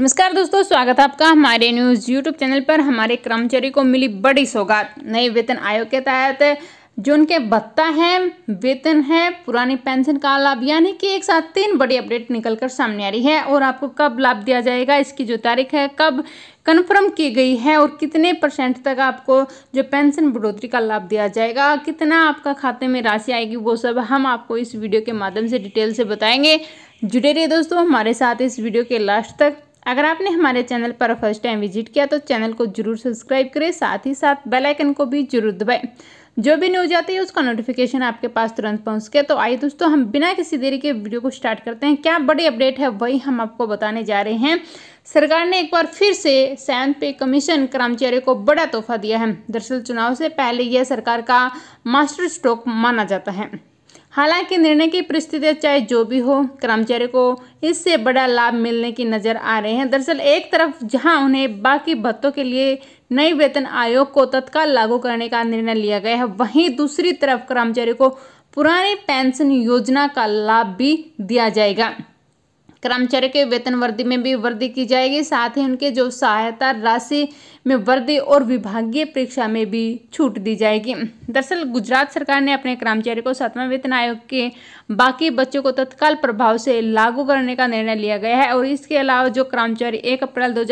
नमस्कार दोस्तों स्वागत है आपका हमारे न्यूज़ यूट्यूब चैनल पर हमारे कर्मचारी को मिली बड़ी सौगात नए वेतन आयोग के तहत जो उनके भत्ता है वेतन है पुरानी पेंशन का लाभ यानी कि एक साथ तीन बड़ी अपडेट निकल कर सामने आ रही है और आपको कब लाभ दिया जाएगा इसकी जो तारीख है कब कन्फर्म की गई है और कितने परसेंट तक आपको जो पेंशन बढ़ोतरी का लाभ दिया जाएगा कितना आपका खाते में राशि आएगी वो सब हम आपको इस वीडियो के माध्यम से डिटेल से बताएंगे जुड़े रहिए दोस्तों हमारे साथ इस वीडियो के लास्ट तक अगर आपने हमारे चैनल पर फर्स्ट टाइम विजिट किया तो चैनल को जरूर सब्सक्राइब करें साथ ही साथ बेल आइकन को भी जरूर दबाएं जो भी न्यूज आती है उसका नोटिफिकेशन आपके पास तुरंत पहुंच सके तो आइए दोस्तों हम बिना किसी देरी के वीडियो को स्टार्ट करते हैं क्या बड़ी अपडेट है वही हम आपको बताने जा रहे हैं सरकार ने एक बार फिर से सैन पे कमीशन कर्मचारियों को बड़ा तोहफा दिया है दरअसल चुनाव से पहले यह सरकार का मास्टर स्ट्रोक माना जाता है हालांकि निर्णय की परिस्थितियाँ चाहे जो भी हो कर्मचारी को इससे बड़ा लाभ मिलने की नज़र आ रहे हैं दरअसल एक तरफ जहां उन्हें बाकी भत्तों के लिए नए वेतन आयोग को तत्काल लागू करने का निर्णय लिया गया है वहीं दूसरी तरफ कर्मचारी को पुरानी पेंशन योजना का लाभ भी दिया जाएगा कर्मचारियों के वेतन वृद्धि में भी वृद्धि की जाएगी साथ ही उनके जो सहायता राशि में वृद्धि और विभागीय परीक्षा में भी छूट दी जाएगी दरअसल गुजरात सरकार ने अपने कर्मचारियों को सातवां वेतन आयोग के बाकी बच्चों को तत्काल प्रभाव से लागू करने का निर्णय लिया गया है और इसके अलावा जो कर्मचारी एक अप्रैल दो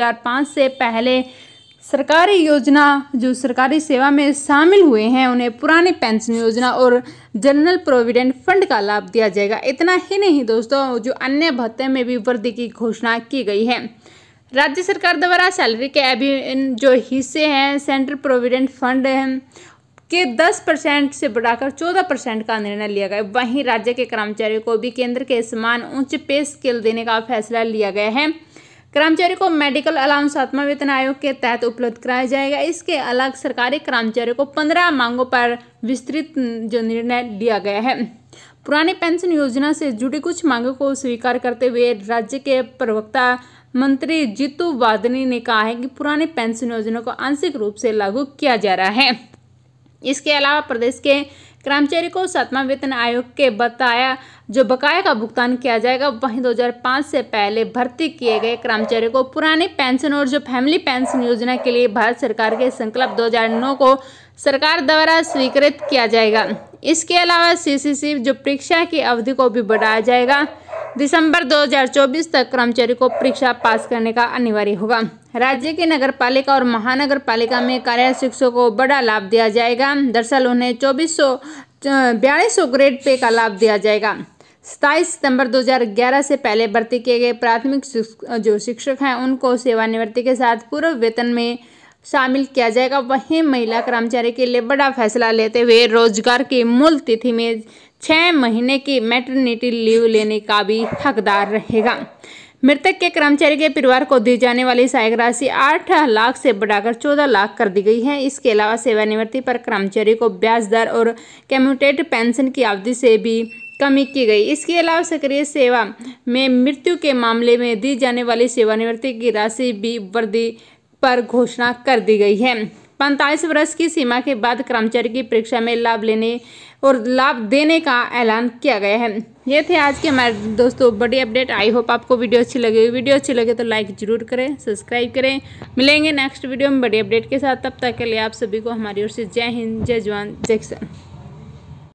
से पहले सरकारी योजना जो सरकारी सेवा में शामिल हुए हैं उन्हें पुरानी पेंशन योजना और जनरल प्रोविडेंट फंड का लाभ दिया जाएगा इतना ही नहीं दोस्तों जो अन्य भत्ते में भी वृद्धि की घोषणा की गई है राज्य सरकार द्वारा सैलरी के अभी जो हिस्से हैं सेंट्रल प्रोविडेंट फंड हैं के दस परसेंट से बढ़ाकर चौदह परसेंट का निर्णय लिया गया वहीं राज्य के कर्मचारियों को भी केंद्र के समान उच्च पे स्केल देने का फैसला लिया गया है कर्मचारी को मेडिकल अलाउंस सातवा वेतन आयोग के तहत उपलब्ध कराया जाएगा इसके अलग सरकारी कर्मचारियों को पंद्रह मांगों पर विस्तृत जो निर्णय लिया गया है पुरानी पेंशन योजना से जुड़ी कुछ मांगों को स्वीकार करते हुए राज्य के प्रवक्ता मंत्री जीतू वादनी ने कहा है कि पुरानी पेंशन योजना को आंशिक रूप से लागू किया जा रहा है इसके अलावा प्रदेश के कर्मचारी को सातवां वेतन आयोग के बताया जो बकाया का भुगतान किया जाएगा वहीं 2005 से पहले भर्ती किए गए कर्मचारियों को पुराने पेंशन और जो फैमिली पेंशन योजना के लिए भारत सरकार के संकल्प 2009 को सरकार द्वारा स्वीकृत किया जाएगा इसके अलावा सीसीसी जो परीक्षा की अवधि को भी बढ़ाया जाएगा दिसंबर 2024 तक कर्मचारी को परीक्षा पास करने का अनिवार्य होगा राज्य के नगर पालिका और महानगर पालिका में कार्यरत शिक्षकों को बड़ा लाभ दिया जाएगा दरअसल उन्हें चौबीस सौ बयालीस सौ ग्रेड पे का लाभ दिया जाएगा सताईस सितंबर 2011 से पहले भर्ती किए गए प्राथमिक जो शिक्षक हैं उनको सेवानिवृत्ति के साथ पूर्व वेतन में शामिल किया जाएगा वहीं महिला कर्मचारी के लिए बड़ा फैसला लेते हुए रोजगार की मूल तिथि में छः महीने की मैटरनिटी लीव लेने का भी हकदार रहेगा मृतक के कर्मचारी के परिवार को दी जाने वाली सहायक राशि आठ लाख से बढ़ाकर चौदह लाख कर दी गई है इसके अलावा सेवानिवृत्ति पर कर्मचारी को ब्याज दर और कम्यूटेट पेंशन की अवधि से भी कमी की गई इसके अलावा सक्रिय सेवा में मृत्यु के मामले में दी जाने वाली सेवानिवृत्ति की राशि भी वृद्धि पर घोषणा कर दी गई है पैंतालीस वर्ष की सीमा के बाद कर्मचारी की परीक्षा में लाभ लेने और लाभ देने का ऐलान किया गया है ये थे आज के हमारे दोस्तों बड़ी अपडेट आई होप आपको वीडियो अच्छी लगे वीडियो अच्छी लगे तो लाइक ज़रूर करें सब्सक्राइब करें मिलेंगे नेक्स्ट वीडियो में बड़ी अपडेट के साथ तब तक के लिए आप सभी को हमारी ओर से जय हिंद जय जवान जय किसान